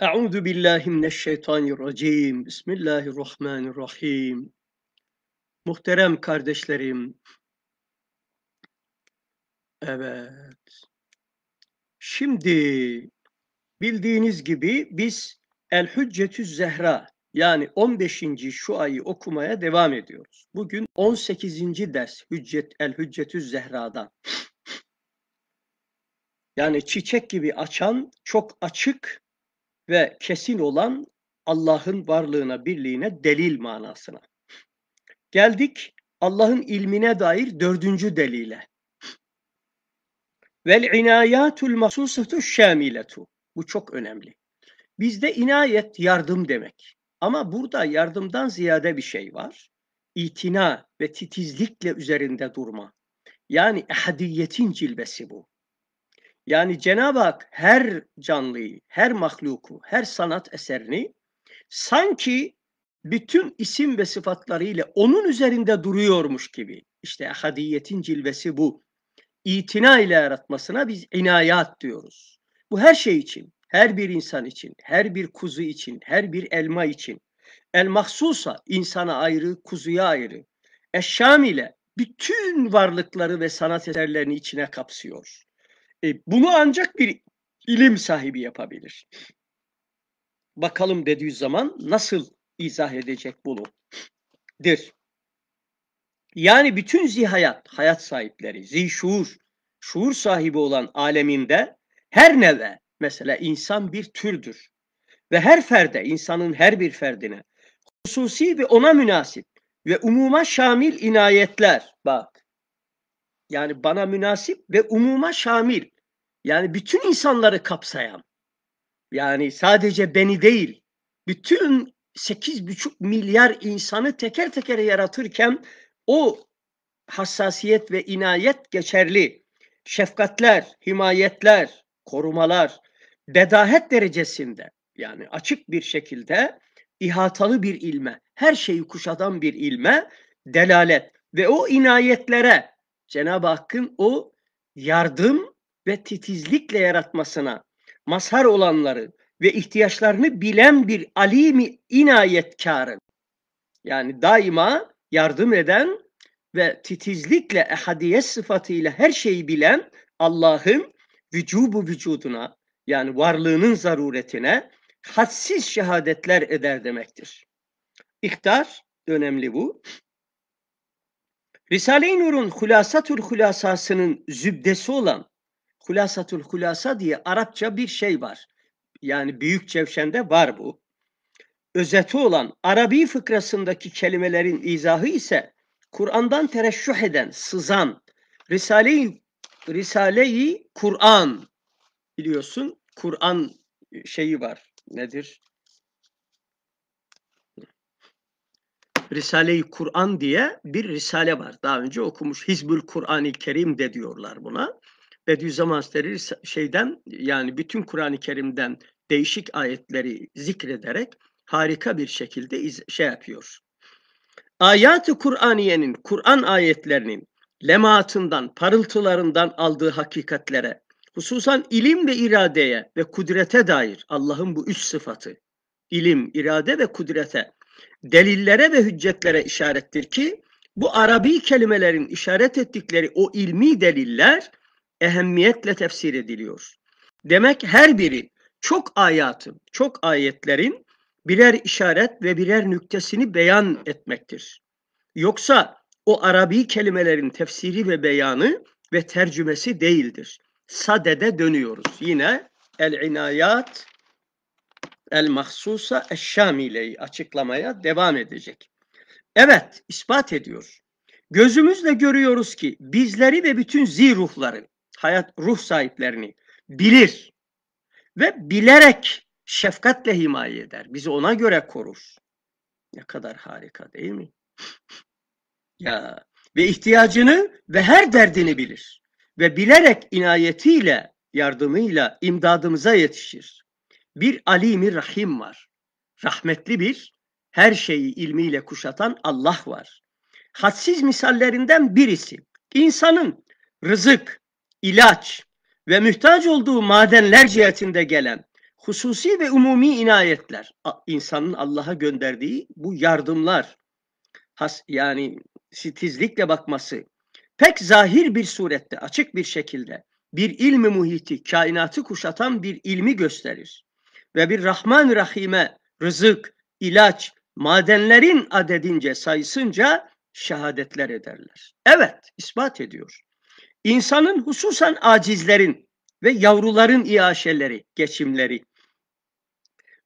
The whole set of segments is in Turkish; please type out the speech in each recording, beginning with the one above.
Euzu billahi mineşşeytanirracim. Bismillahirrahmanirrahim. Muhterem kardeşlerim. Evet. Şimdi bildiğiniz gibi biz El Hüccetü Zehra yani 15. şu ayı okumaya devam ediyoruz. Bugün 18. ders Hüccet El Hüccetü Zehra'dan. Yani çiçek gibi açan çok açık ve kesin olan Allah'ın varlığına, birliğine, delil manasına. Geldik Allah'ın ilmine dair dördüncü delile. Vel inayatul mahsusatu şamiletu. Bu çok önemli. Bizde inayet yardım demek. Ama burada yardımdan ziyade bir şey var. İtina ve titizlikle üzerinde durma. Yani ehadiyetin cilvesi bu. Yani Cenab-ı Hak her canlıyı, her mahluku, her sanat eserini sanki bütün isim ve sıfatlarıyla onun üzerinde duruyormuş gibi. İşte ahadiyetin cilvesi bu. İtina ile yaratmasına biz inayat diyoruz. Bu her şey için, her bir insan için, her bir kuzu için, her bir elma için. El mahsusa insana ayrı, kuzuya ayrı. Eşşam ile bütün varlıkları ve sanat eserlerini içine kapsıyor. E, bunu ancak bir ilim sahibi yapabilir. Bakalım dediği zaman nasıl izah edecek bunu? dir. Yani bütün zihayat, hayat sahipleri, zihşuur, şuur sahibi olan aleminde her neve, mesela insan bir türdür. Ve her ferde, insanın her bir ferdine, hususi ve ona münasip ve umuma şamil inayetler, bak yani bana münasip ve umuma şamil. Yani bütün insanları kapsayan. Yani sadece beni değil, bütün 8,5 milyar insanı teker teker yaratırken o hassasiyet ve inayet geçerli. Şefkatler, himayetler, korumalar bedahet derecesinde yani açık bir şekilde ihatalı bir ilme, her şeyi kuşatan bir ilme delalet ve o inayetlere Cenab-ı Hakk'ın o yardım ve titizlikle yaratmasına mazhar olanları ve ihtiyaçlarını bilen bir alimi inayetkarın yani daima yardım eden ve titizlikle ehadiyet sıfatıyla her şeyi bilen Allah'ın vücubu vücuduna yani varlığının zaruretine hadsiz şehadetler eder demektir. İhtar önemli bu. Risale-i Nur'un Hulasatül Hulasası'nın zübdesi olan Hulasatül Hulasa diye Arapça bir şey var. Yani Büyük Cevşen'de var bu. Özeti olan Arabi fıkrasındaki kelimelerin izahı ise Kur'an'dan tereşşuh eden, sızan Risale-i Risale-i Kur'an biliyorsun Kur'an şeyi var. Nedir? Risale-i Kur'an diye bir risale var. Daha önce okumuş Hizbül Kur'an-ı Kerim de diyorlar buna. Bediüzzaman Hazretleri şeyden yani bütün Kur'an-ı Kerim'den değişik ayetleri zikrederek harika bir şekilde iz- şey yapıyor. Ayat-ı Kur'aniyenin, Kur'an ayetlerinin lematından parıltılarından aldığı hakikatlere, hususan ilim ve iradeye ve kudrete dair Allah'ın bu üç sıfatı, ilim, irade ve kudrete delillere ve hüccetlere işarettir ki bu Arabi kelimelerin işaret ettikleri o ilmi deliller ehemmiyetle tefsir ediliyor. Demek her biri çok ayatın, çok ayetlerin birer işaret ve birer nüktesini beyan etmektir. Yoksa o Arabi kelimelerin tefsiri ve beyanı ve tercümesi değildir. Sadede dönüyoruz. Yine el inayat el mahsusa eşşamileyi açıklamaya devam edecek. Evet, ispat ediyor. Gözümüzle görüyoruz ki bizleri ve bütün ziruhları, hayat ruh sahiplerini bilir ve bilerek şefkatle himaye eder. Bizi ona göre korur. Ne kadar harika değil mi? ya ve ihtiyacını ve her derdini bilir ve bilerek inayetiyle, yardımıyla imdadımıza yetişir bir Alimi Rahim var. Rahmetli bir, her şeyi ilmiyle kuşatan Allah var. Hadsiz misallerinden birisi, insanın rızık, ilaç ve mühtaç olduğu madenler cihetinde gelen hususi ve umumi inayetler, insanın Allah'a gönderdiği bu yardımlar, has, yani titizlikle bakması, pek zahir bir surette, açık bir şekilde bir ilmi muhiti, kainatı kuşatan bir ilmi gösterir ve bir Rahman Rahim'e rızık, ilaç, madenlerin adedince sayısınca şehadetler ederler. Evet, ispat ediyor. İnsanın hususan acizlerin ve yavruların iaşeleri, geçimleri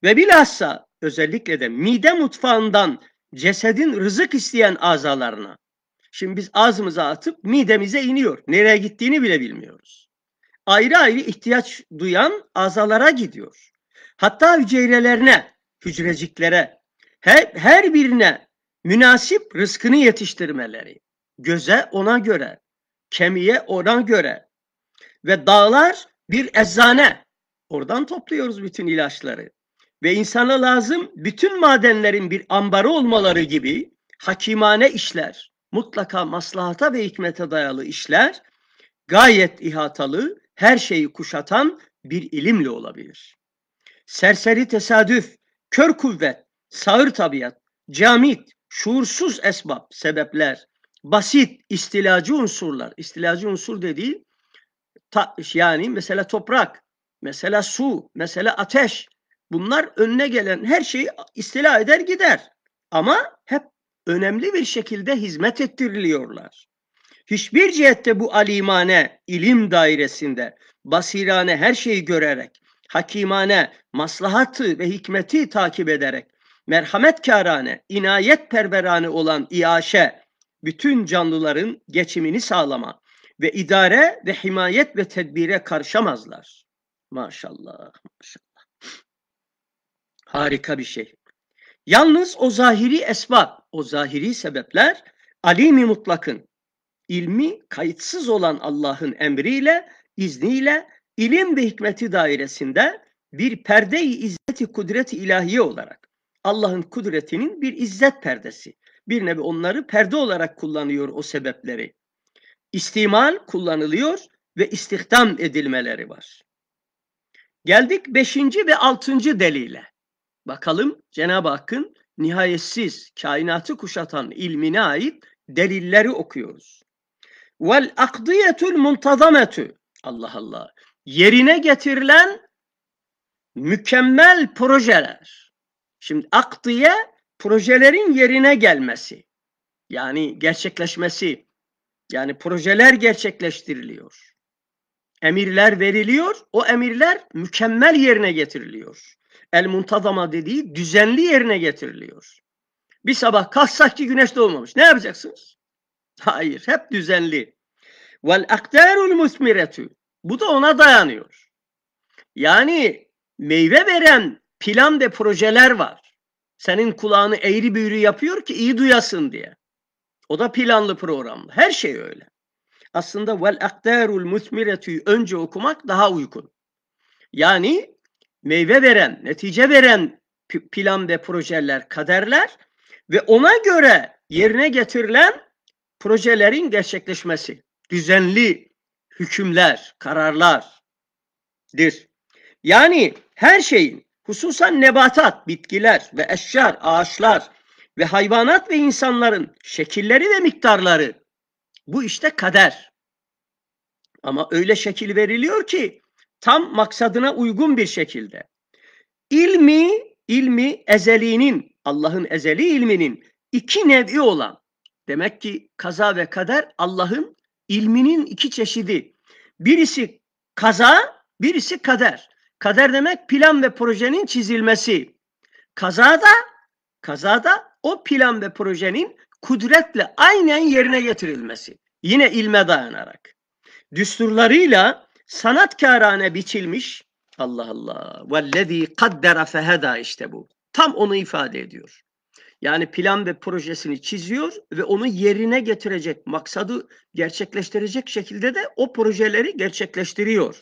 ve bilhassa özellikle de mide mutfağından cesedin rızık isteyen azalarına. Şimdi biz ağzımıza atıp midemize iniyor. Nereye gittiğini bile bilmiyoruz. Ayrı ayrı ihtiyaç duyan azalara gidiyor hatta hücrelerine, hücreciklere, her, her birine münasip rızkını yetiştirmeleri. Göze ona göre, kemiğe ona göre ve dağlar bir eczane. Oradan topluyoruz bütün ilaçları. Ve insana lazım bütün madenlerin bir ambarı olmaları gibi hakimane işler, mutlaka maslahata ve hikmete dayalı işler, gayet ihatalı, her şeyi kuşatan bir ilimle olabilir serseri tesadüf, kör kuvvet, sağır tabiat, camit, şuursuz esbab, sebepler, basit istilacı unsurlar. İstilacı unsur dediği ta, yani mesela toprak, mesela su, mesela ateş. Bunlar önüne gelen her şeyi istila eder gider. Ama hep önemli bir şekilde hizmet ettiriliyorlar. Hiçbir cihette bu alimane ilim dairesinde basirane her şeyi görerek hakimane, maslahatı ve hikmeti takip ederek merhametkârane, inayetperverane olan iaşe, bütün canlıların geçimini sağlama ve idare ve himayet ve tedbire karışamazlar. Maşallah, maşallah. Harika bir şey. Yalnız o zahiri esbab, o zahiri sebepler alimi mutlakın, ilmi kayıtsız olan Allah'ın emriyle, izniyle ilim ve hikmeti dairesinde bir perde-i izzeti kudret ilahiye olarak Allah'ın kudretinin bir izzet perdesi. Bir nevi onları perde olarak kullanıyor o sebepleri. İstimal kullanılıyor ve istihdam edilmeleri var. Geldik beşinci ve altıncı delile. Bakalım Cenab-ı Hakk'ın nihayetsiz, kainatı kuşatan ilmine ait delilleri okuyoruz. Vel akdiyetul muntazametu. Allah Allah yerine getirilen mükemmel projeler. Şimdi akdiye projelerin yerine gelmesi. Yani gerçekleşmesi. Yani projeler gerçekleştiriliyor. Emirler veriliyor. O emirler mükemmel yerine getiriliyor. El muntazama dediği düzenli yerine getiriliyor. Bir sabah kalksak ki güneş doğmamış. Ne yapacaksınız? Hayır. Hep düzenli. Vel aktarul musmiretü. Bu da ona dayanıyor. Yani meyve veren plan ve projeler var. Senin kulağını eğri büğrü yapıyor ki iyi duyasın diye. O da planlı programlı. Her şey öyle. Aslında vel akderul musmiretü'yü önce okumak daha uygun. Yani meyve veren, netice veren plan ve projeler, kaderler ve ona göre yerine getirilen projelerin gerçekleşmesi. Düzenli hükümler, kararlardır. Yani her şeyin hususan nebatat, bitkiler ve eşyar, ağaçlar ve hayvanat ve insanların şekilleri ve miktarları bu işte kader. Ama öyle şekil veriliyor ki tam maksadına uygun bir şekilde. İlmi, ilmi ezeliğinin, Allah'ın ezeli ilminin iki nevi olan, demek ki kaza ve kader Allah'ın ilminin iki çeşidi. Birisi kaza, birisi kader. Kader demek plan ve projenin çizilmesi. kaza da, kaza da o plan ve projenin kudretle aynen yerine getirilmesi. Yine ilme dayanarak. Düsturlarıyla sanatkarane biçilmiş. Allah Allah. Vellezî kaddera feheda işte bu. Tam onu ifade ediyor. Yani plan ve projesini çiziyor ve onu yerine getirecek, maksadı gerçekleştirecek şekilde de o projeleri gerçekleştiriyor.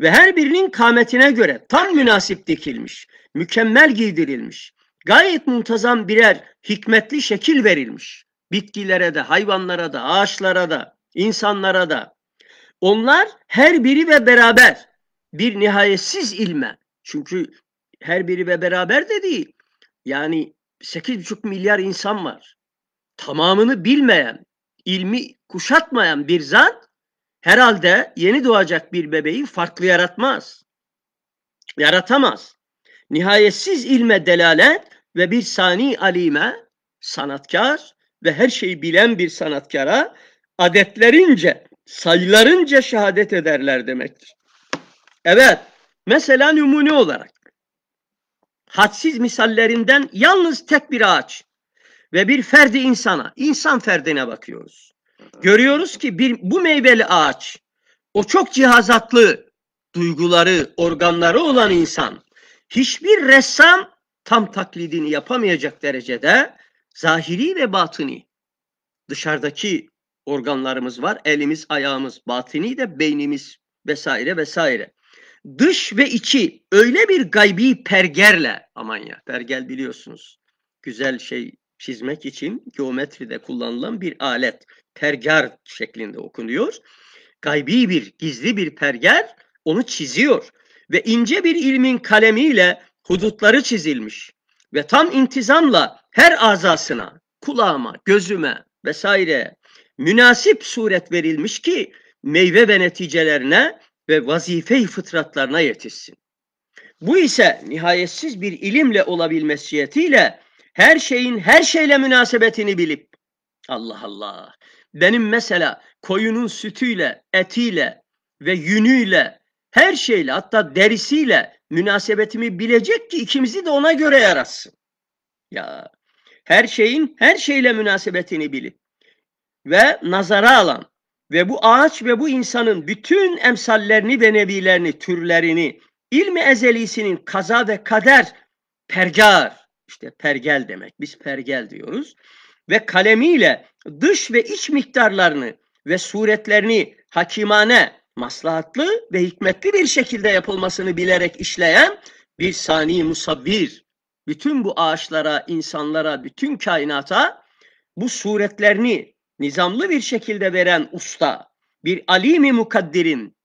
Ve her birinin kametine göre tam münasip dikilmiş, mükemmel giydirilmiş, gayet muntazam birer hikmetli şekil verilmiş. Bitkilere de, hayvanlara da, ağaçlara da, insanlara da. Onlar her biri ve beraber bir nihayetsiz ilme. Çünkü her biri ve beraber dediği. Yani 8,5 milyar insan var. Tamamını bilmeyen, ilmi kuşatmayan bir zat herhalde yeni doğacak bir bebeği farklı yaratmaz. Yaratamaz. Nihayetsiz ilme delalet ve bir sani alime, sanatkar ve her şeyi bilen bir sanatkara adetlerince, sayılarınca şehadet ederler demektir. Evet, mesela numune olarak hadsiz misallerinden yalnız tek bir ağaç ve bir ferdi insana, insan ferdine bakıyoruz. Görüyoruz ki bir, bu meyveli ağaç, o çok cihazatlı duyguları, organları olan insan, hiçbir ressam tam taklidini yapamayacak derecede zahiri ve batini, dışarıdaki organlarımız var, elimiz, ayağımız, batini de beynimiz vesaire vesaire dış ve içi öyle bir gaybi pergerle aman ya pergel biliyorsunuz güzel şey çizmek için geometride kullanılan bir alet perger şeklinde okunuyor. Gaybi bir gizli bir pergel onu çiziyor ve ince bir ilmin kalemiyle hudutları çizilmiş ve tam intizamla her azasına, kulağıma, gözüme vesaire münasip suret verilmiş ki meyve ve neticelerine ve vazife-i fıtratlarına yetişsin. Bu ise nihayetsiz bir ilimle olabilmesiyetiyle her şeyin her şeyle münasebetini bilip Allah Allah benim mesela koyunun sütüyle, etiyle ve yünüyle her şeyle hatta derisiyle münasebetimi bilecek ki ikimizi de ona göre yaratsın. Ya her şeyin her şeyle münasebetini bilip ve nazara alan ve bu ağaç ve bu insanın bütün emsallerini ve nebilerini, türlerini, ilmi ezelisinin kaza ve kader pergar, işte pergel demek, biz pergel diyoruz, ve kalemiyle dış ve iç miktarlarını ve suretlerini hakimane, maslahatlı ve hikmetli bir şekilde yapılmasını bilerek işleyen bir sani musavvir. Bütün bu ağaçlara, insanlara, bütün kainata bu suretlerini, nizamlı bir şekilde veren usta, bir alimi mukadderin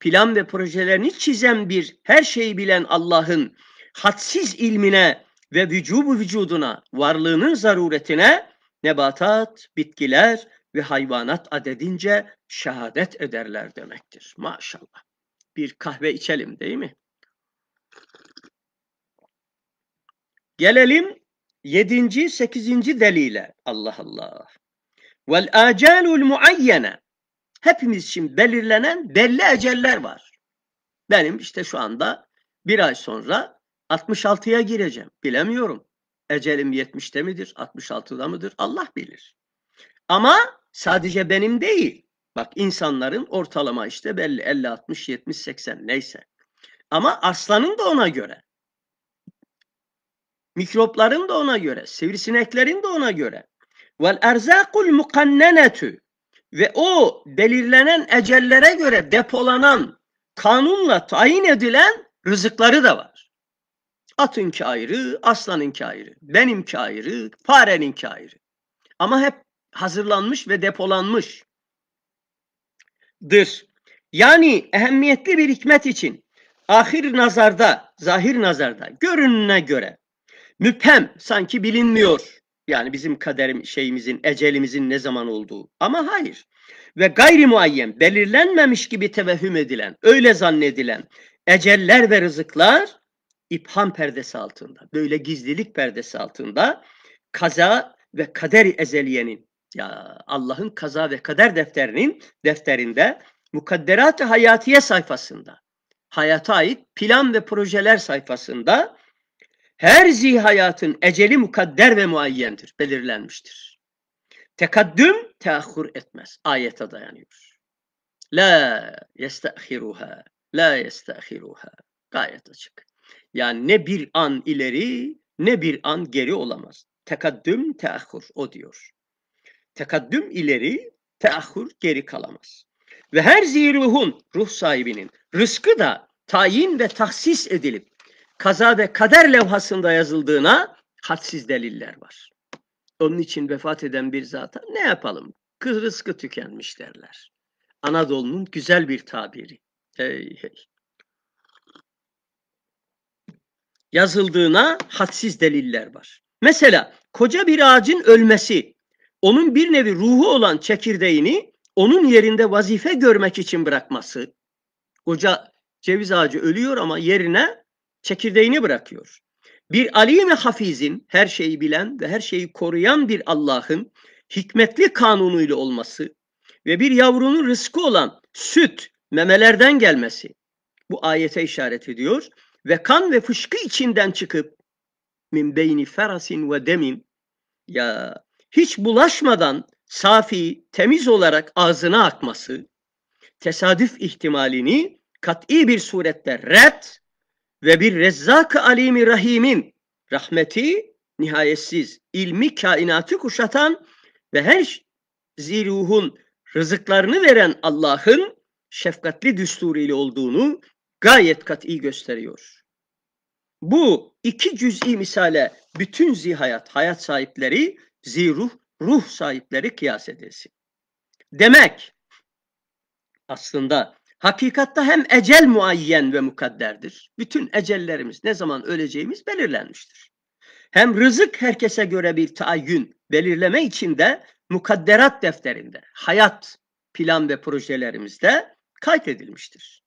plan ve projelerini çizen bir her şeyi bilen Allah'ın hadsiz ilmine ve vücubu vücuduna, varlığının zaruretine nebatat, bitkiler ve hayvanat adedince şehadet ederler demektir. Maşallah. Bir kahve içelim değil mi? Gelelim yedinci, sekizinci delile. Allah Allah. Vel acelul muayyene. Hepimiz için belirlenen belli eceller var. Benim işte şu anda bir ay sonra 66'ya gireceğim. Bilemiyorum. Ecelim 70'te midir, 66'da mıdır? Allah bilir. Ama sadece benim değil. Bak insanların ortalama işte belli 50, 60, 70, 80 neyse. Ama aslanın da ona göre. Mikropların da ona göre, sivrisineklerin de ona göre. Vel erzakul mukannenetu ve o belirlenen ecellere göre depolanan, kanunla tayin edilen rızıkları da var. Atınki ayrı, aslanınki ayrı, benimki ayrı, fareninki ayrı. Ama hep hazırlanmış ve depolanmışdır. Yani ehemmiyetli bir hikmet için ahir nazarda, zahir nazarda, görününe göre müphem sanki bilinmiyor yani bizim kader şeyimizin, ecelimizin ne zaman olduğu. Ama hayır. Ve gayri muayyen, belirlenmemiş gibi tevehhüm edilen, öyle zannedilen eceller ve rızıklar ipham perdesi altında, böyle gizlilik perdesi altında kaza ve kader ezeliyenin ya Allah'ın kaza ve kader defterinin defterinde mukadderat-ı hayatiye sayfasında hayata ait plan ve projeler sayfasında her zihayatın eceli mukadder ve muayyendir, belirlenmiştir. Tekaddüm teahhur etmez. Ayete dayanıyor. La yestahiruha, la yestahiruha. Gayet açık. Yani ne bir an ileri ne bir an geri olamaz. Tekaddüm teahhur o diyor. Tekaddüm ileri, teahhur geri kalamaz. Ve her ziruhun ruh sahibinin rızkı da tayin ve tahsis edilip kaza ve kader levhasında yazıldığına hadsiz deliller var. Onun için vefat eden bir zata ne yapalım? Kız rızkı tükenmiş derler. Anadolu'nun güzel bir tabiri. Hey hey. Yazıldığına hadsiz deliller var. Mesela koca bir ağacın ölmesi, onun bir nevi ruhu olan çekirdeğini onun yerinde vazife görmek için bırakması. Koca ceviz ağacı ölüyor ama yerine çekirdeğini bırakıyor. Bir alim hafizin her şeyi bilen ve her şeyi koruyan bir Allah'ın hikmetli kanunuyla olması ve bir yavrunun rızkı olan süt memelerden gelmesi bu ayete işaret ediyor ve kan ve fışkı içinden çıkıp min beyni ferasin ve demin ya hiç bulaşmadan safi, temiz olarak ağzına akması tesadüf ihtimalini kat'i bir surette red ve bir rezzak alimi rahimin rahmeti nihayetsiz, ilmi kainatı kuşatan ve her ziruhun rızıklarını veren Allah'ın şefkatli düsturiyle olduğunu gayet kat'i gösteriyor. Bu iki cüz'i misale bütün zihayat, hayat sahipleri, ziruh, ruh sahipleri kıyas edilsin. Demek aslında Hakikatta hem ecel muayyen ve mukadderdir. Bütün ecellerimiz ne zaman öleceğimiz belirlenmiştir. Hem rızık herkese göre bir taayyün belirleme içinde mukadderat defterinde, hayat plan ve projelerimizde kaydedilmiştir.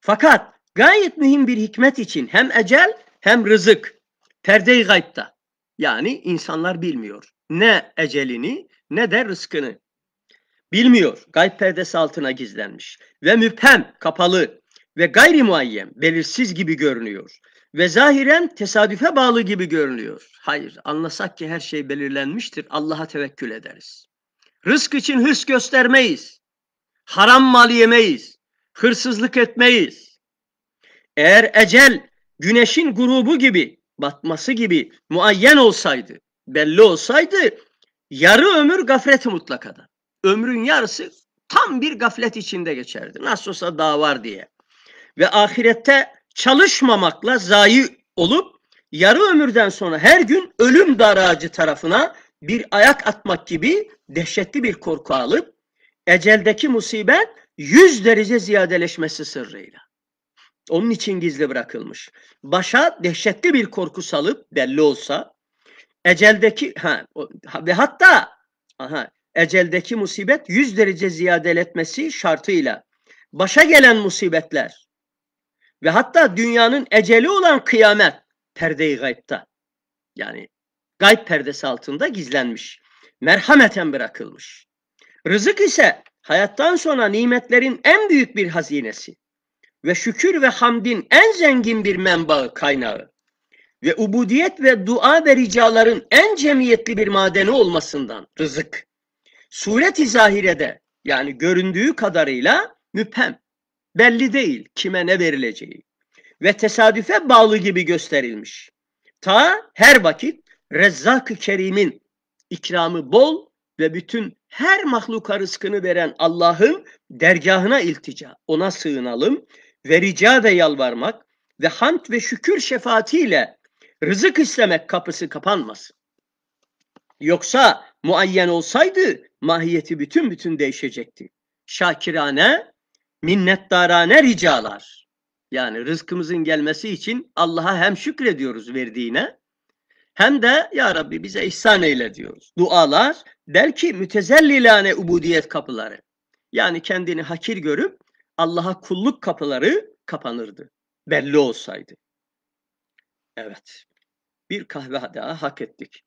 Fakat gayet mühim bir hikmet için hem ecel hem rızık perde-i gaybda. Yani insanlar bilmiyor ne ecelini ne de rızkını bilmiyor, gayb perdesi altına gizlenmiş ve müphem, kapalı ve gayri muayyen, belirsiz gibi görünüyor ve zahiren tesadüfe bağlı gibi görünüyor. Hayır, anlasak ki her şey belirlenmiştir, Allah'a tevekkül ederiz. Rızk için hırs göstermeyiz, haram mal yemeyiz, hırsızlık etmeyiz. Eğer ecel güneşin grubu gibi, batması gibi muayyen olsaydı, belli olsaydı yarı ömür gafret mutlakada ömrün yarısı tam bir gaflet içinde geçerdi. Nasıl olsa daha var diye. Ve ahirette çalışmamakla zayi olup yarı ömürden sonra her gün ölüm daracı tarafına bir ayak atmak gibi dehşetli bir korku alıp eceldeki musibet yüz derece ziyadeleşmesi sırrıyla. Onun için gizli bırakılmış. Başa dehşetli bir korku salıp belli olsa eceldeki ha, ve hatta aha, eceldeki musibet 100 derece ziyadeletmesi şartıyla başa gelen musibetler ve hatta dünyanın eceli olan kıyamet perdeyi gaybta. Yani gayb perdesi altında gizlenmiş. Merhameten bırakılmış. Rızık ise hayattan sonra nimetlerin en büyük bir hazinesi ve şükür ve hamdin en zengin bir menbaı kaynağı ve ubudiyet ve dua ve ricaların en cemiyetli bir madeni olmasından rızık sureti zahirede yani göründüğü kadarıyla müphem. Belli değil kime ne verileceği ve tesadüfe bağlı gibi gösterilmiş. Ta her vakit Rezzak-ı Kerim'in ikramı bol ve bütün her mahluka rızkını veren Allah'ın dergahına iltica, ona sığınalım ve rica ve yalvarmak ve hamd ve şükür şefaatiyle rızık istemek kapısı kapanmasın. Yoksa muayyen olsaydı mahiyeti bütün bütün değişecekti. Şakirane, minnettarane ricalar. Yani rızkımızın gelmesi için Allah'a hem şükrediyoruz verdiğine hem de Ya Rabbi bize ihsan eyle diyoruz. Dualar der ki mütezellilane ubudiyet kapıları. Yani kendini hakir görüp Allah'a kulluk kapıları kapanırdı. Belli olsaydı. Evet. Bir kahve daha hak ettik.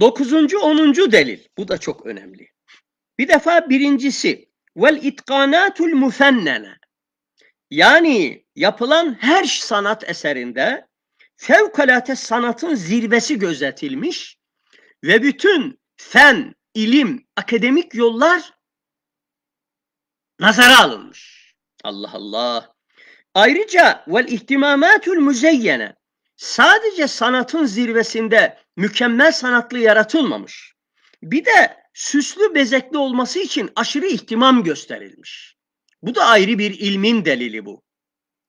Dokuzuncu, onuncu delil. Bu da çok önemli. Bir defa birincisi vel itkanatul mufennene. Yani yapılan her sanat eserinde fevkalate sanatın zirvesi gözetilmiş ve bütün fen, ilim, akademik yollar nazara alınmış. Allah Allah. Ayrıca vel ihtimamatul müzeyyene sadece sanatın zirvesinde mükemmel sanatlı yaratılmamış. Bir de süslü bezekli olması için aşırı ihtimam gösterilmiş. Bu da ayrı bir ilmin delili bu.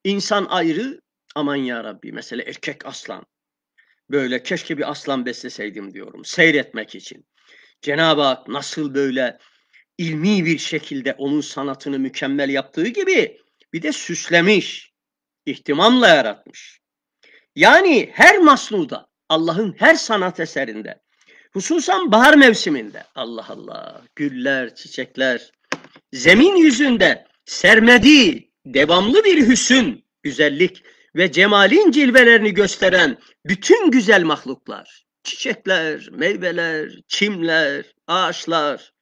İnsan ayrı, aman ya Rabbi mesela erkek aslan. Böyle keşke bir aslan besleseydim diyorum seyretmek için. Cenab-ı Hak nasıl böyle ilmi bir şekilde onun sanatını mükemmel yaptığı gibi bir de süslemiş, ihtimamla yaratmış. Yani her masnuda, Allah'ın her sanat eserinde, hususan bahar mevsiminde, Allah Allah, güller, çiçekler, zemin yüzünde sermediği devamlı bir hüsün, güzellik ve cemalin cilvelerini gösteren bütün güzel mahluklar, çiçekler, meyveler, çimler, ağaçlar,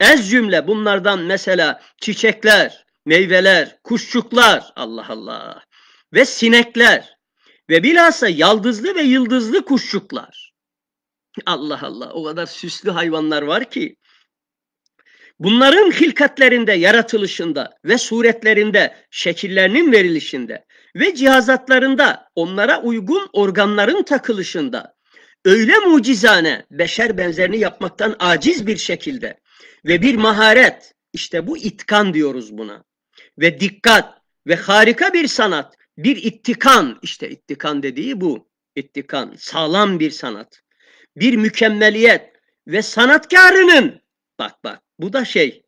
ez cümle bunlardan mesela çiçekler, meyveler, kuşçuklar, Allah Allah ve sinekler, ve bilhassa yaldızlı ve yıldızlı kuşçuklar. Allah Allah o kadar süslü hayvanlar var ki. Bunların hilkatlerinde, yaratılışında ve suretlerinde, şekillerinin verilişinde ve cihazatlarında, onlara uygun organların takılışında öyle mucizane beşer benzerini yapmaktan aciz bir şekilde ve bir maharet işte bu itkan diyoruz buna ve dikkat ve harika bir sanat bir ittikan işte ittikan dediği bu. ittikan sağlam bir sanat. Bir mükemmeliyet ve sanatkarının bak bak bu da şey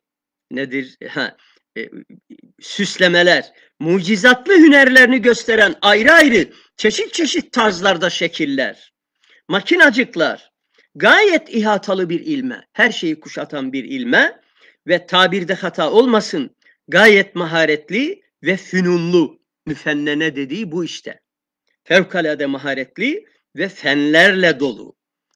nedir? Ha, e, süslemeler, mucizatlı hünerlerini gösteren ayrı ayrı çeşit çeşit tarzlarda şekiller, makinacıklar, gayet ihatalı bir ilme, her şeyi kuşatan bir ilme ve tabirde hata olmasın, gayet maharetli ve fünunlu müfennene dediği bu işte. Fevkalade maharetli ve fenlerle dolu,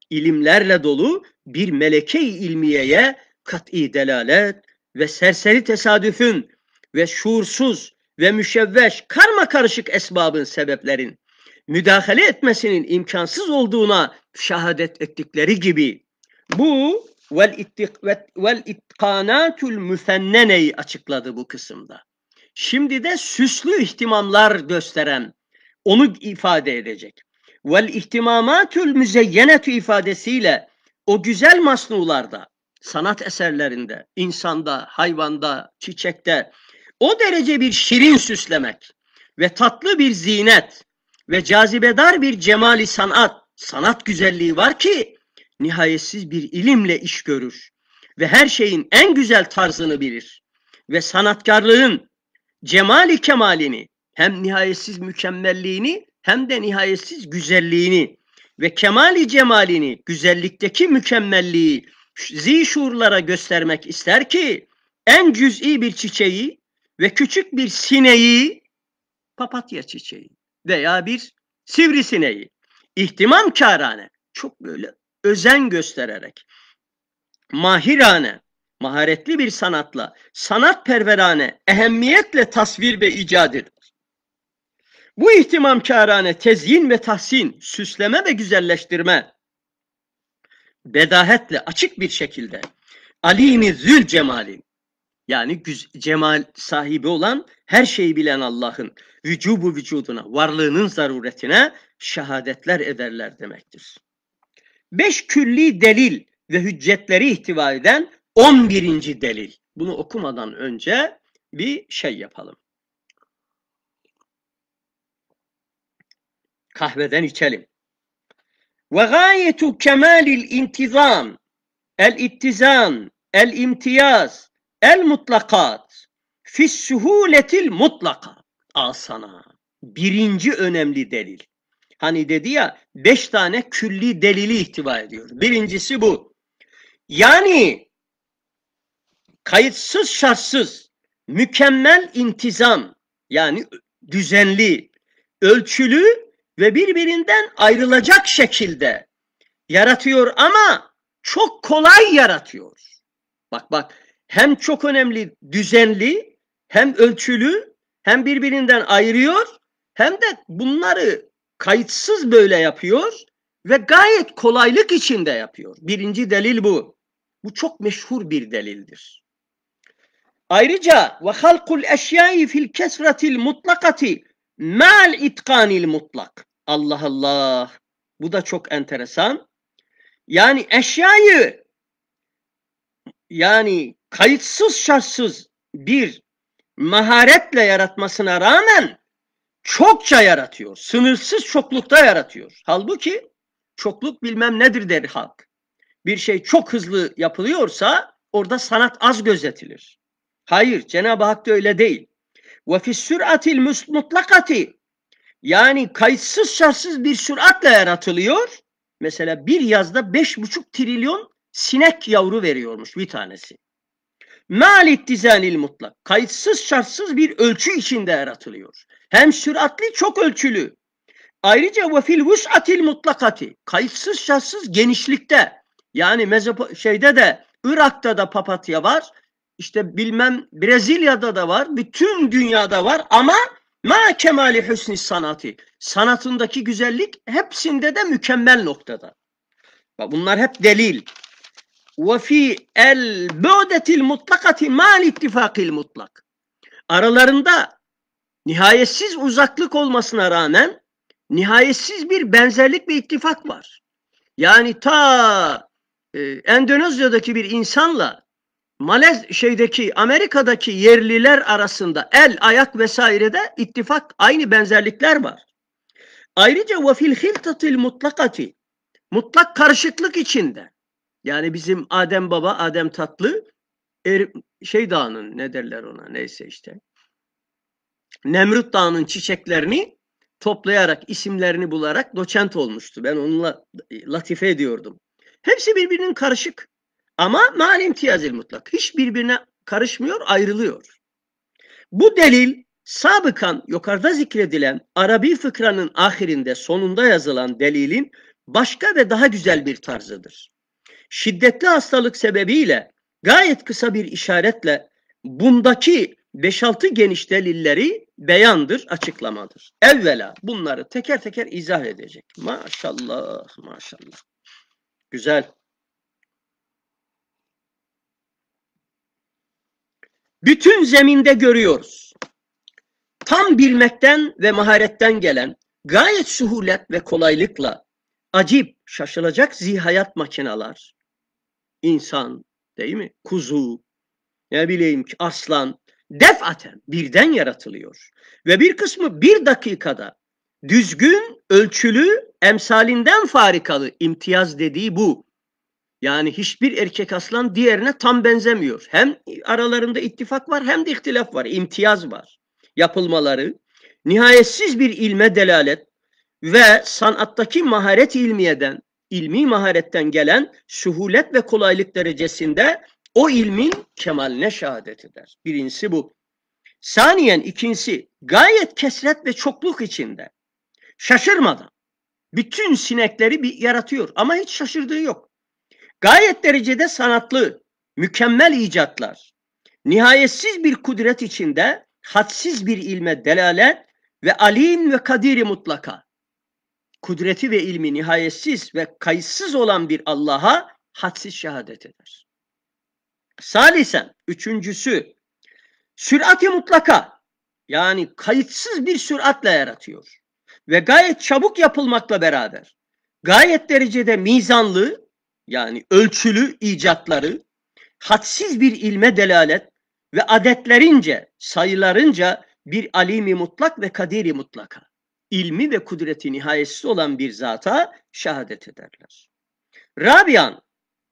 ilimlerle dolu bir meleke-i ilmiyeye kat'i delalet ve serseri tesadüfün ve şuursuz ve müşevveş karma karışık esbabın sebeplerin müdahale etmesinin imkansız olduğuna şahadet ettikleri gibi bu vel ittikanatul müfenneneyi açıkladı bu kısımda. Şimdi de süslü ihtimamlar gösteren onu ifade edecek. Vel ihtimamatül müzeyyenetü ifadesiyle o güzel masnularda, sanat eserlerinde, insanda, hayvanda, çiçekte o derece bir şirin süslemek ve tatlı bir zinet ve cazibedar bir cemali sanat, sanat güzelliği var ki nihayetsiz bir ilimle iş görür ve her şeyin en güzel tarzını bilir ve sanatkarlığın cemali kemalini hem nihayetsiz mükemmelliğini hem de nihayetsiz güzelliğini ve kemali cemalini güzellikteki mükemmelliği zişurlara göstermek ister ki en cüz'i bir çiçeği ve küçük bir sineği papatya çiçeği veya bir sivrisineği ihtimam karane çok böyle özen göstererek mahirane maharetli bir sanatla, sanat sanatperverane, ehemmiyetle tasvir ve icat eder. Bu kârane, tezyin ve tahsin, süsleme ve güzelleştirme bedahetle açık bir şekilde alimi zül cemalin yani cemal sahibi olan her şeyi bilen Allah'ın vücubu vücuduna, varlığının zaruretine şehadetler ederler demektir. Beş külli delil ve hüccetleri ihtiva eden 11. delil. Bunu okumadan önce bir şey yapalım. Kahveden içelim. Ve gayetu kemalil intizam, el ittizam, el imtiyaz, el mutlakat, fis suhuletil mutlaka. Al sana. Birinci önemli delil. Hani dedi ya beş tane külli delili ihtiva ediyor. Birincisi bu. Yani kayıtsız şartsız mükemmel intizam yani düzenli, ölçülü ve birbirinden ayrılacak şekilde yaratıyor ama çok kolay yaratıyor. Bak bak hem çok önemli düzenli hem ölçülü hem birbirinden ayırıyor hem de bunları kayıtsız böyle yapıyor ve gayet kolaylık içinde yapıyor. Birinci delil bu. Bu çok meşhur bir delildir. Ayrıca ve halkul eşyayı fil kesretil mutlakati mal itkanil mutlak. Allah Allah. Bu da çok enteresan. Yani eşyayı yani kayıtsız şartsız bir maharetle yaratmasına rağmen çokça yaratıyor. Sınırsız çoklukta yaratıyor. Halbuki çokluk bilmem nedir der halk. Bir şey çok hızlı yapılıyorsa orada sanat az gözetilir. Hayır Cenab-ı Hak da öyle değil. Ve fi süratil mutlakati yani kayıtsız şartsız bir süratle yaratılıyor. Mesela bir yazda beş buçuk trilyon sinek yavru veriyormuş bir tanesi. Mal ittizanil mutlak. Kayıtsız şartsız bir ölçü içinde yaratılıyor. Hem süratli çok ölçülü. Ayrıca ve fil vus'atil mutlakati. Kayıtsız şartsız genişlikte. Yani Mezopo şeyde de Irak'ta da papatya var işte bilmem Brezilya'da da var, bütün dünyada var ama ma kemali hüsnü sanatı. Sanatındaki güzellik hepsinde de mükemmel noktada. Bunlar hep delil. Ve fi el bu'detil mutlakati mal ittifakil mutlak. Aralarında nihayetsiz uzaklık olmasına rağmen nihayetsiz bir benzerlik ve ittifak var. Yani ta e, Endonezya'daki bir insanla Malez şeydeki Amerika'daki yerliler arasında el, ayak vesairede ittifak aynı benzerlikler var. Ayrıca ve fil hiltatil mutlakati mutlak karışıklık içinde. Yani bizim Adem Baba, Adem Tatlı er, şey dağının ne derler ona neyse işte. Nemrut Dağı'nın çiçeklerini toplayarak, isimlerini bularak doçent olmuştu. Ben onunla latife ediyordum. Hepsi birbirinin karışık ama mal imtiyazil mutlak. Hiç birbirine karışmıyor, ayrılıyor. Bu delil sabıkan yukarıda zikredilen Arabi fıkranın ahirinde sonunda yazılan delilin başka ve daha güzel bir tarzıdır. Şiddetli hastalık sebebiyle gayet kısa bir işaretle bundaki 5-6 geniş delilleri beyandır, açıklamadır. Evvela bunları teker teker izah edecek. Maşallah, maşallah. Güzel. bütün zeminde görüyoruz. Tam bilmekten ve maharetten gelen gayet suhulet ve kolaylıkla acip, şaşılacak zihayat makinalar, insan değil mi? Kuzu, ne bileyim ki aslan defaten birden yaratılıyor. Ve bir kısmı bir dakikada düzgün, ölçülü, emsalinden farikalı imtiyaz dediği bu. Yani hiçbir erkek aslan diğerine tam benzemiyor. Hem aralarında ittifak var hem de ihtilaf var, imtiyaz var. Yapılmaları nihayetsiz bir ilme delalet ve sanattaki maharet ilmiyeden, ilmi maharetten gelen suhulet ve kolaylık derecesinde o ilmin kemaline şehadet eder. Birincisi bu. Saniyen ikincisi gayet kesret ve çokluk içinde şaşırmadan bütün sinekleri bir yaratıyor ama hiç şaşırdığı yok. Gayet derecede sanatlı, mükemmel icatlar. Nihayetsiz bir kudret içinde hadsiz bir ilme delalet ve alim ve kadiri mutlaka. Kudreti ve ilmi nihayetsiz ve kayıtsız olan bir Allah'a hadsiz şehadet eder. Salisen, üçüncüsü, sürati mutlaka yani kayıtsız bir süratle yaratıyor ve gayet çabuk yapılmakla beraber gayet derecede mizanlı, yani ölçülü icatları hadsiz bir ilme delalet ve adetlerince, sayılarınca bir alimi mutlak ve kadiri mutlaka, ilmi ve kudreti nihayetsiz olan bir zata şehadet ederler. Rabian,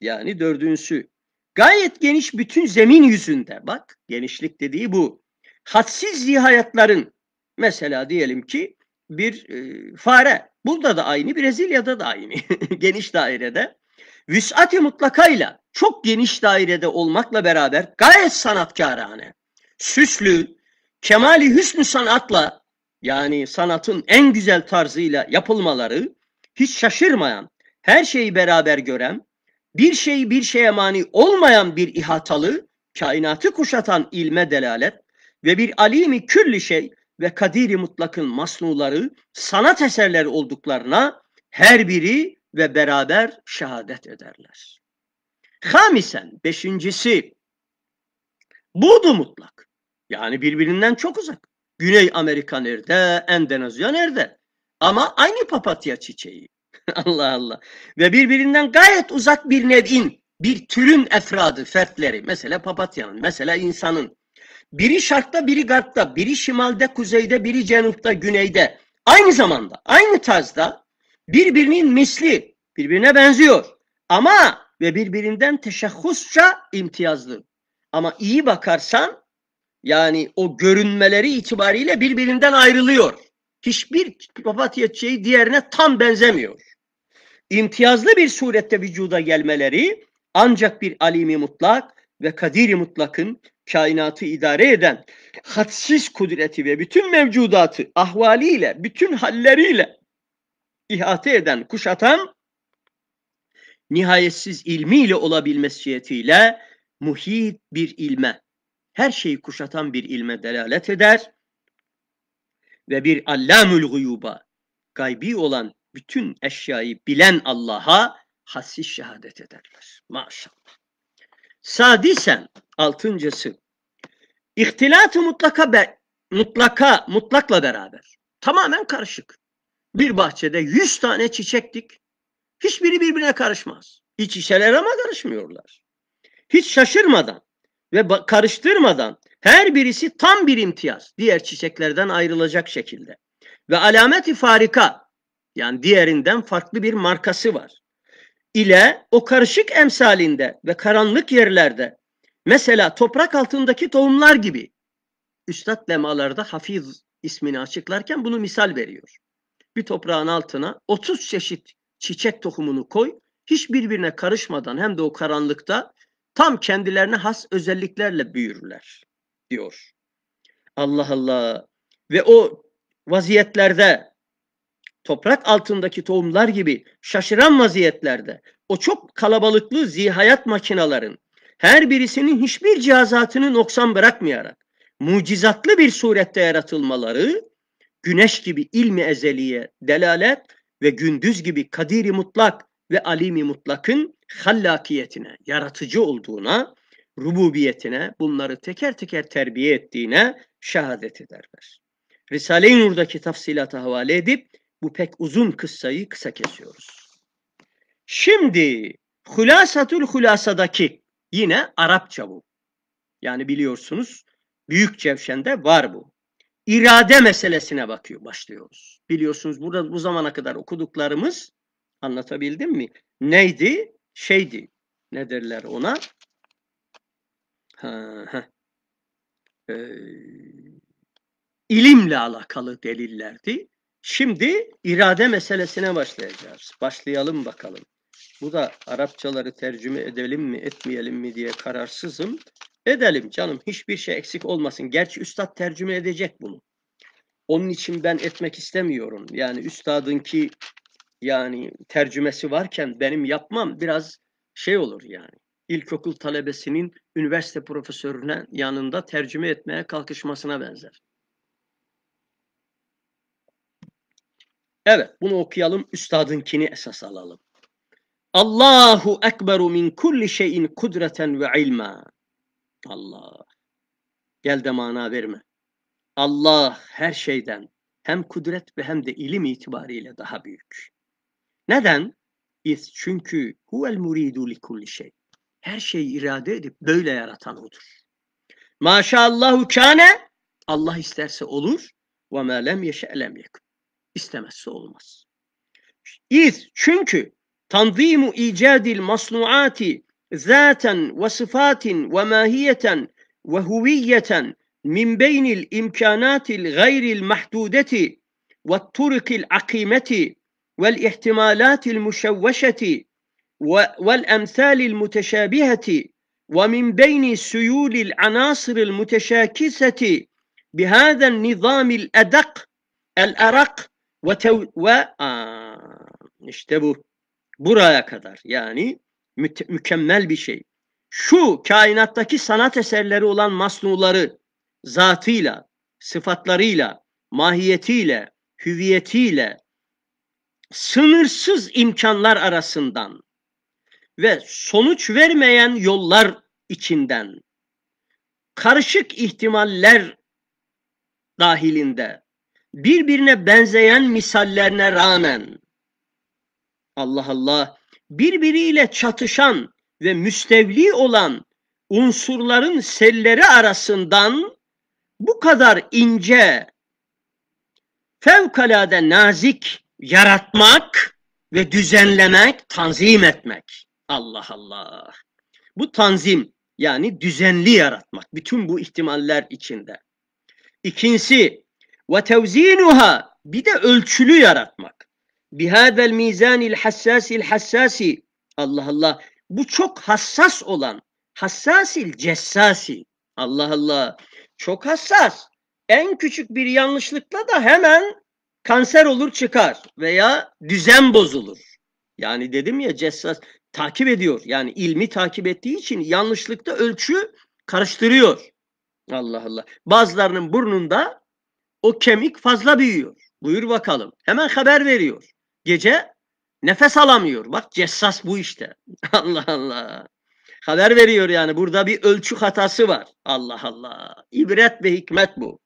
yani dördüncüsü, gayet geniş bütün zemin yüzünde, bak genişlik dediği bu, hadsiz zihayatların, mesela diyelim ki bir e, fare, burada da aynı, Brezilya'da da aynı, geniş dairede, vüs'at-i mutlakayla çok geniş dairede olmakla beraber gayet sanatkarane, süslü, kemali hüsnü sanatla yani sanatın en güzel tarzıyla yapılmaları hiç şaşırmayan, her şeyi beraber gören, bir şeyi bir şeye mani olmayan bir ihatalı, kainatı kuşatan ilme delalet ve bir alimi külli şey ve kadiri mutlakın masnuları sanat eserleri olduklarına her biri ve beraber şehadet ederler. Hamisen, beşincisi, buğdu mutlak. Yani birbirinden çok uzak. Güney Amerika nerede, Endonezya nerede? Ama aynı papatya çiçeği. Allah Allah. Ve birbirinden gayet uzak bir nevin, bir türün efradı, fertleri. Mesela papatyanın, mesela insanın. Biri şartta, biri garpta, biri şimalde, kuzeyde, biri cenupta, güneyde. Aynı zamanda, aynı tarzda birbirinin misli, birbirine benziyor. Ama ve birbirinden teşekhusça imtiyazlı. Ama iyi bakarsan yani o görünmeleri itibariyle birbirinden ayrılıyor. Hiçbir papatya çiçeği diğerine tam benzemiyor. İmtiyazlı bir surette vücuda gelmeleri ancak bir alimi mutlak ve kadiri mutlakın kainatı idare eden hadsiz kudreti ve bütün mevcudatı ahvaliyle, bütün halleriyle ihate eden, kuşatan nihayetsiz ilmiyle olabilmesiyetiyle muhit bir ilme, her şeyi kuşatan bir ilme delalet eder ve bir allamül guyuba, gaybi olan bütün eşyayı bilen Allah'a hassis şehadet ederler. Maşallah. Sadisen, altıncısı, ihtilat mutlaka, be, mutlaka, mutlakla beraber, tamamen karışık. Bir bahçede 100 tane çiçek dik. Hiçbiri birbirine karışmaz. İç içeler ama karışmıyorlar. Hiç şaşırmadan ve karıştırmadan her birisi tam bir imtiyaz. Diğer çiçeklerden ayrılacak şekilde. Ve alameti farika yani diğerinden farklı bir markası var. İle o karışık emsalinde ve karanlık yerlerde mesela toprak altındaki tohumlar gibi Üstad lemalarda hafiz ismini açıklarken bunu misal veriyor bir toprağın altına 30 çeşit çiçek tohumunu koy. Hiçbirbirine karışmadan hem de o karanlıkta tam kendilerine has özelliklerle büyürler diyor. Allah Allah. Ve o vaziyetlerde toprak altındaki tohumlar gibi şaşıran vaziyetlerde o çok kalabalıklı zihayat makinaların her birisinin hiçbir cihazatını noksan bırakmayarak mucizatlı bir surette yaratılmaları güneş gibi ilmi ezeliye delalet ve gündüz gibi kadiri mutlak ve alimi mutlakın hallakiyetine, yaratıcı olduğuna, rububiyetine, bunları teker teker terbiye ettiğine şehadet ederler. Risale-i Nur'daki tafsilata havale edip bu pek uzun kıssayı kısa kesiyoruz. Şimdi Hulasatul Hulasa'daki yine Arapça bu. Yani biliyorsunuz Büyük Cevşen'de var bu irade meselesine bakıyor başlıyoruz. Biliyorsunuz burada bu zamana kadar okuduklarımız anlatabildim mi? Neydi? Şeydi. Ne derler ona? Ha, ha. Ee, ilimle alakalı delillerdi. Şimdi irade meselesine başlayacağız. Başlayalım bakalım. Bu da Arapçaları tercüme edelim mi etmeyelim mi diye kararsızım. Edelim canım hiçbir şey eksik olmasın. Gerçi üstad tercüme edecek bunu. Onun için ben etmek istemiyorum. Yani Üstadın ki yani tercümesi varken benim yapmam biraz şey olur yani. İlkokul talebesinin üniversite profesörüne yanında tercüme etmeye kalkışmasına benzer. Evet bunu okuyalım. Üstadınkini esas alalım. Allahu ekberu min kulli şeyin kudreten ve ilma. Allah. Gel de mana verme. Allah her şeyden hem kudret ve hem de ilim itibariyle daha büyük. Neden? İz çünkü huvel muridu li kulli şey. Her şeyi irade edip böyle yaratan odur. Maşallahu kâne Allah isterse olur ve mâ lem yeşe lem yekun. İstemezse olmaz. İz çünkü tanzimu icadil masnuati ذاتا وصفات وماهية وهوية من بين الإمكانات الغير المحدودة والطرق العقيمة والاحتمالات المشوشة والأمثال المتشابهة ومن بين سيول العناصر المتشاكسة بهذا النظام الأدق الأرق وتو... و... آه... نشتبه برايا Buraya يعني mü mükemmel bir şey. Şu kainattaki sanat eserleri olan masnuları zatıyla, sıfatlarıyla, mahiyetiyle, hüviyetiyle sınırsız imkanlar arasından ve sonuç vermeyen yollar içinden karışık ihtimaller dahilinde birbirine benzeyen misallerine rağmen Allah Allah birbiriyle çatışan ve müstevli olan unsurların selleri arasından bu kadar ince, fevkalade nazik yaratmak ve düzenlemek, tanzim etmek. Allah Allah. Bu tanzim yani düzenli yaratmak bütün bu ihtimaller içinde. İkincisi ve tevzinuha bir de ölçülü yaratmak bihâzel mizânil hassâsil hassasi Allah Allah bu çok hassas olan hassasil cessasi Allah Allah çok hassas en küçük bir yanlışlıkla da hemen kanser olur çıkar veya düzen bozulur. Yani dedim ya cessas takip ediyor. Yani ilmi takip ettiği için yanlışlıkta ölçü karıştırıyor. Allah Allah. Bazılarının burnunda o kemik fazla büyüyor. Buyur bakalım. Hemen haber veriyor. Gece nefes alamıyor. Bak cessas bu işte. Allah Allah. Haber veriyor yani burada bir ölçü hatası var. Allah Allah. İbret ve hikmet bu.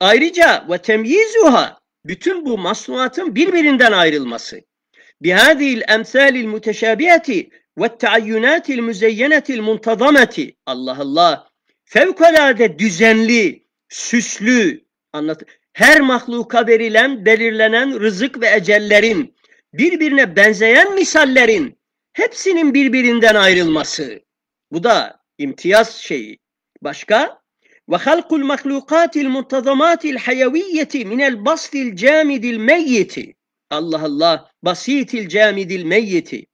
Ayrıca ve temyizuha bütün bu masnuatın birbirinden ayrılması. Bihadil emsalil muteşabiyeti ve taayyunatil müzeyyenetil muntazameti. Allah Allah. Fevkalade düzenli, süslü anlat her mahluka verilen, belirlenen rızık ve ecellerin, birbirine benzeyen misallerin hepsinin birbirinden ayrılması. Bu da imtiyaz şeyi. Başka? Ve halkul mahlukatil muntazamatil hayaviyeti minel bastil camidil meyyeti. Allah Allah, basitil camidil meyyeti.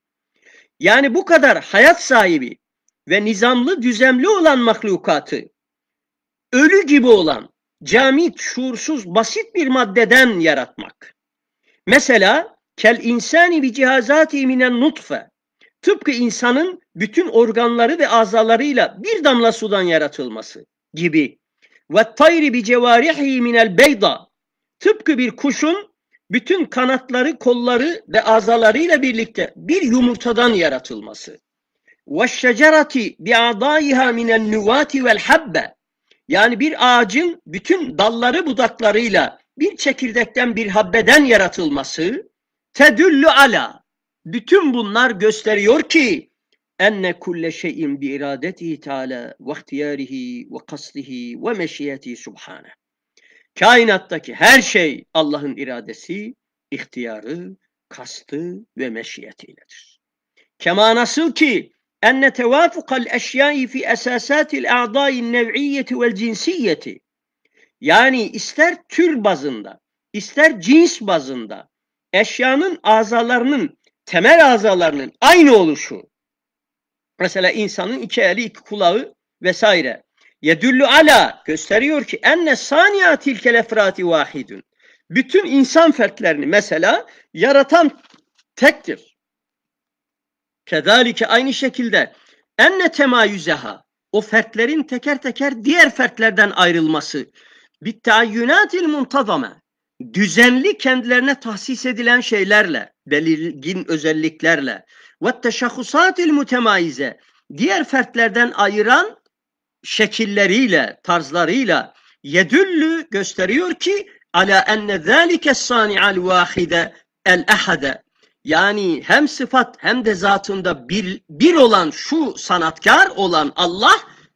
Yani bu kadar hayat sahibi ve nizamlı düzemli olan mahlukatı, ölü gibi olan, camit, şuursuz, basit bir maddeden yaratmak. Mesela kel insani bi cihazati minen nutfe. Tıpkı insanın bütün organları ve azalarıyla bir damla sudan yaratılması gibi. Ve tayri bi cevarihi minel beyda. Tıpkı bir kuşun bütün kanatları, kolları ve azalarıyla birlikte bir yumurtadan yaratılması. Ve şecerati bi adaiha minel nüvati vel habbe yani bir ağacın bütün dalları budaklarıyla bir çekirdekten bir habbeden yaratılması tedüllü ala bütün bunlar gösteriyor ki enne kulle şeyin bi iradeti teala ve ihtiyarihi ve kasdihi ve meşiyeti subhane. Kainattaki her şey Allah'ın iradesi, ihtiyarı, kastı ve meşiyetiyledir. Kema nasıl ki أن توافق الأشياء في أساسات الأعضاء النوعية والجنسية yani ister tür bazında ister cins bazında eşyanın azalarının temel azalarının aynı oluşu mesela insanın iki eli iki kulağı vesaire yedüllü ala gösteriyor ki enne saniya tilkel efrati vahidun bütün insan fertlerini mesela yaratan tektir Kedalike aynı şekilde enne temayüzeha o fertlerin teker teker diğer fertlerden ayrılması bittayyunatil muntazame düzenli kendilerine tahsis edilen şeylerle, belirgin özelliklerle ve teşahhusatil mutemaize diğer fertlerden ayıran şekilleriyle, tarzlarıyla yedüllü gösteriyor ki ala enne zâlike sâni'al vâhide el ehade yani hem sıfat hem de zatında bir, bir olan şu sanatkar olan Allah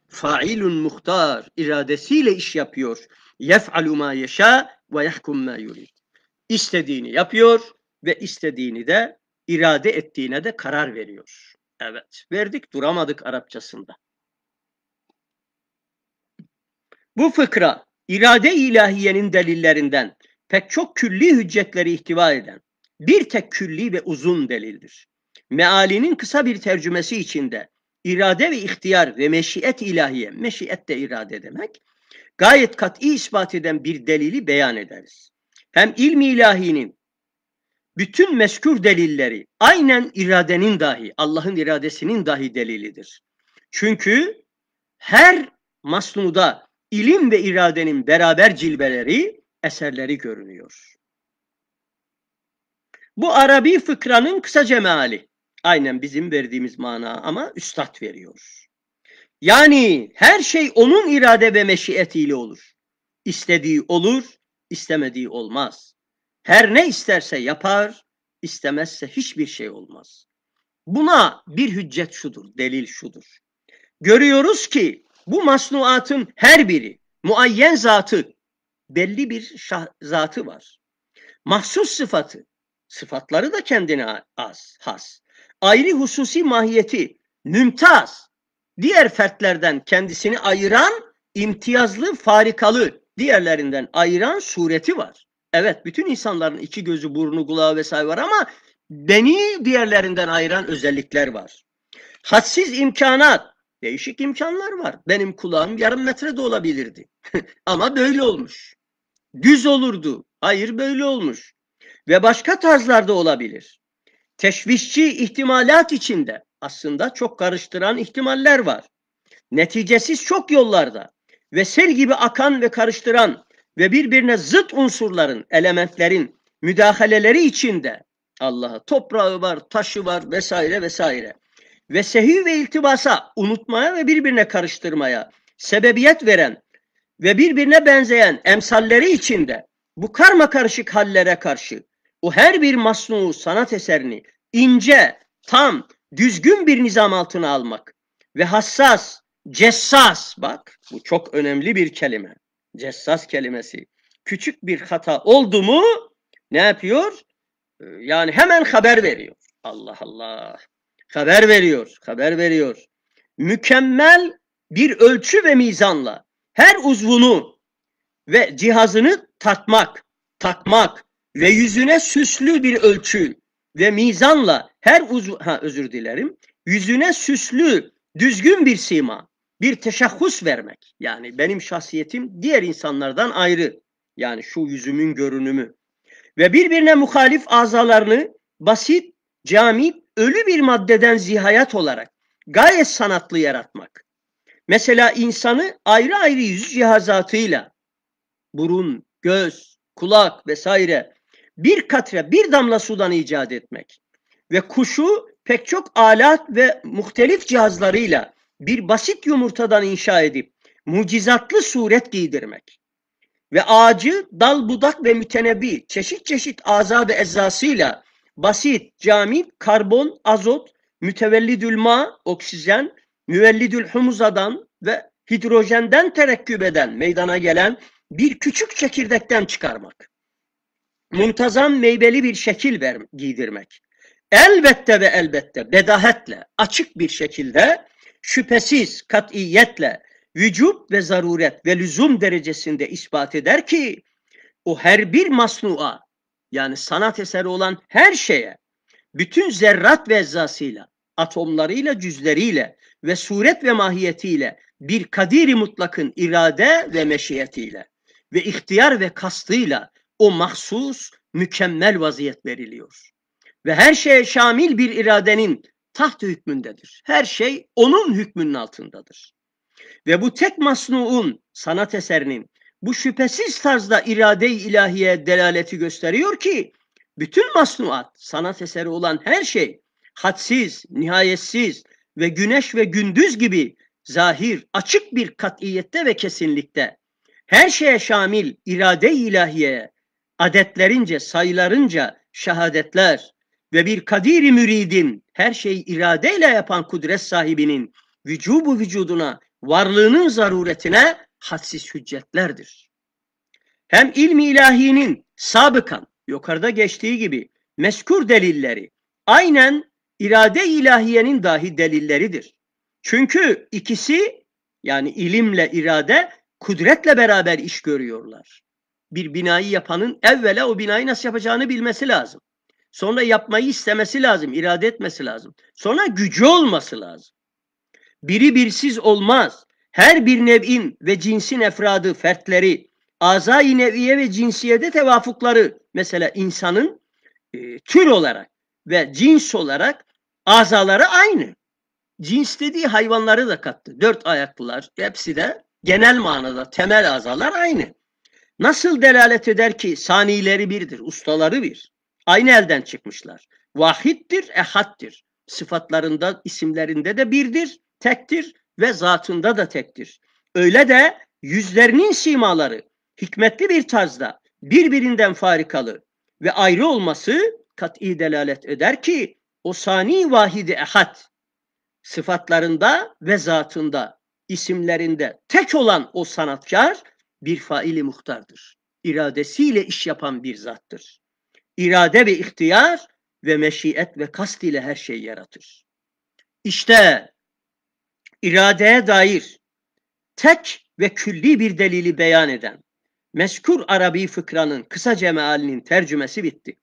failun muhtar iradesiyle iş yapıyor. Yef'alu ma yeşâ ve yahkum ma yurid. İstediğini yapıyor ve istediğini de irade ettiğine de karar veriyor. Evet, verdik duramadık Arapçasında. Bu fıkra irade ilahiyenin delillerinden pek çok külli hüccetleri ihtiva eden bir tek külli ve uzun delildir. Mealinin kısa bir tercümesi içinde irade ve ihtiyar ve meşiyet ilahiye, meşiyet de irade demek, gayet kat'i ispat eden bir delili beyan ederiz. Hem ilmi ilahinin bütün meskür delilleri aynen iradenin dahi, Allah'ın iradesinin dahi delilidir. Çünkü her masnuda ilim ve iradenin beraber cilveleri, eserleri görünüyor. Bu Arabi fıkranın kısaca meali. Aynen bizim verdiğimiz mana ama üstad veriyor. Yani her şey onun irade ve meşiyetiyle olur. İstediği olur, istemediği olmaz. Her ne isterse yapar, istemezse hiçbir şey olmaz. Buna bir hüccet şudur, delil şudur. Görüyoruz ki bu masnuatın her biri muayyen zatı, belli bir şah, zatı var. Mahsus sıfatı, Sıfatları da kendine az, has. Ayrı hususi mahiyeti, mümtaz, diğer fertlerden kendisini ayıran, imtiyazlı, farikalı, diğerlerinden ayıran sureti var. Evet bütün insanların iki gözü, burnu, kulağı vesaire var ama beni diğerlerinden ayıran özellikler var. Hadsiz imkanat, değişik imkanlar var. Benim kulağım yarım metre de olabilirdi. ama böyle olmuş. Düz olurdu. Hayır böyle olmuş ve başka tarzlarda olabilir. Teşvişçi ihtimalat içinde aslında çok karıştıran ihtimaller var. Neticesiz çok yollarda ve sel gibi akan ve karıştıran ve birbirine zıt unsurların, elementlerin müdahaleleri içinde Allah'a toprağı var, taşı var vesaire vesaire. Ve sehiv ve iltibasa, unutmaya ve birbirine karıştırmaya sebebiyet veren ve birbirine benzeyen emsalleri içinde bu karma karışık hallere karşı o her bir masnu sanat eserini ince, tam, düzgün bir nizam altına almak ve hassas, cessas bak bu çok önemli bir kelime. Cessas kelimesi. Küçük bir hata oldu mu ne yapıyor? Ee, yani hemen haber veriyor. Allah Allah. Haber veriyor, haber veriyor. Mükemmel bir ölçü ve mizanla her uzvunu ve cihazını tatmak, takmak, ve yüzüne süslü bir ölçü ve mizanla her uzun, ha özür dilerim, yüzüne süslü, düzgün bir sima, bir teşahhus vermek. Yani benim şahsiyetim diğer insanlardan ayrı. Yani şu yüzümün görünümü. Ve birbirine muhalif azalarını basit, cami, ölü bir maddeden zihayat olarak gayet sanatlı yaratmak. Mesela insanı ayrı ayrı yüz cihazatıyla burun, göz, kulak vesaire bir katre, bir damla sudan icat etmek ve kuşu pek çok alat ve muhtelif cihazlarıyla bir basit yumurtadan inşa edip mucizatlı suret giydirmek ve ağacı dal budak ve mütenebi çeşit çeşit aza ve eczasıyla basit, cami, karbon, azot, mütevellidül ma, oksijen, müvellidül humuzadan ve hidrojenden terekküp eden, meydana gelen bir küçük çekirdekten çıkarmak muntazam meyveli bir şekil ver, giydirmek. Elbette ve elbette bedahetle, açık bir şekilde, şüphesiz katiyetle, vücut ve zaruret ve lüzum derecesinde ispat eder ki, o her bir masnua, yani sanat eseri olan her şeye, bütün zerrat ve eczasıyla, atomlarıyla, cüzleriyle ve suret ve mahiyetiyle bir kadiri mutlakın irade ve meşiyetiyle ve ihtiyar ve kastıyla o mahsus mükemmel vaziyet veriliyor. Ve her şeye şamil bir iradenin taht hükmündedir. Her şey onun hükmünün altındadır. Ve bu tek masnuun, sanat eserinin bu şüphesiz tarzda irade-i ilahiye delaleti gösteriyor ki bütün masnuat, sanat eseri olan her şey hadsiz, nihayetsiz ve güneş ve gündüz gibi zahir, açık bir kat'iyette ve kesinlikte her şeye şamil irade-i ilahiyeye adetlerince, sayılarınca şehadetler ve bir kadiri müridin her şeyi iradeyle yapan kudret sahibinin vücubu vücuduna, varlığının zaruretine hadsiz hüccetlerdir. Hem ilmi ilahinin sabıkan, yukarıda geçtiği gibi meskur delilleri aynen irade ilahiyenin dahi delilleridir. Çünkü ikisi yani ilimle irade kudretle beraber iş görüyorlar bir binayı yapanın evvela o binayı nasıl yapacağını bilmesi lazım. Sonra yapmayı istemesi lazım, irade etmesi lazım. Sonra gücü olması lazım. Biri birsiz olmaz. Her bir nev'in ve cinsin efradı, fertleri, azai neviye ve cinsiyede tevafukları, mesela insanın e, tür olarak ve cins olarak azaları aynı. Cins dediği hayvanları da kattı. Dört ayaklılar hepsi de genel manada temel azalar aynı. Nasıl delalet eder ki sanileri birdir, ustaları bir. Aynı elden çıkmışlar. Vahittir, ehaddir. Sıfatlarında, isimlerinde de birdir, tektir ve zatında da tektir. Öyle de yüzlerinin simaları hikmetli bir tarzda birbirinden farikalı ve ayrı olması kat'i delalet eder ki o sani vahidi ehad sıfatlarında ve zatında isimlerinde tek olan o sanatkar bir faili muhtardır. İradesiyle iş yapan bir zattır. İrade ve ihtiyar ve meşiyet ve kast ile her şeyi yaratır. İşte iradeye dair tek ve külli bir delili beyan eden Meskur Arabi fıkranın kısaca mealinin tercümesi bitti.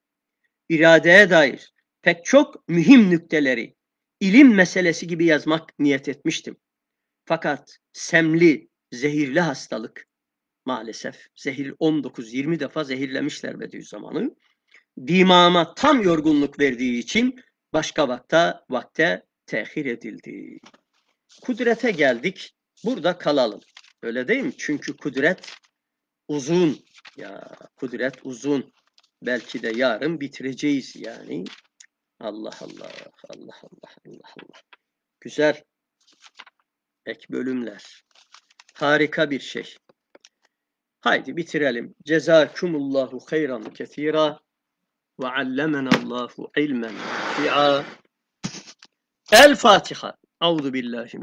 İradeye dair pek çok mühim nükteleri ilim meselesi gibi yazmak niyet etmiştim. Fakat semli, zehirli hastalık maalesef zehir 19-20 defa zehirlemişler Bediüzzaman'ı. Dimama tam yorgunluk verdiği için başka vakta vakte tehir edildi. Kudrete geldik. Burada kalalım. Öyle değil mi? Çünkü kudret uzun. Ya kudret uzun. Belki de yarın bitireceğiz yani. Allah Allah Allah Allah Allah Allah. Güzel ek bölümler. Harika bir şey. Haydi bitirelim. Cezakumullahu hayran kesira ve allemenallahu ilmen fi'a. El Fatiha. Euzu billahi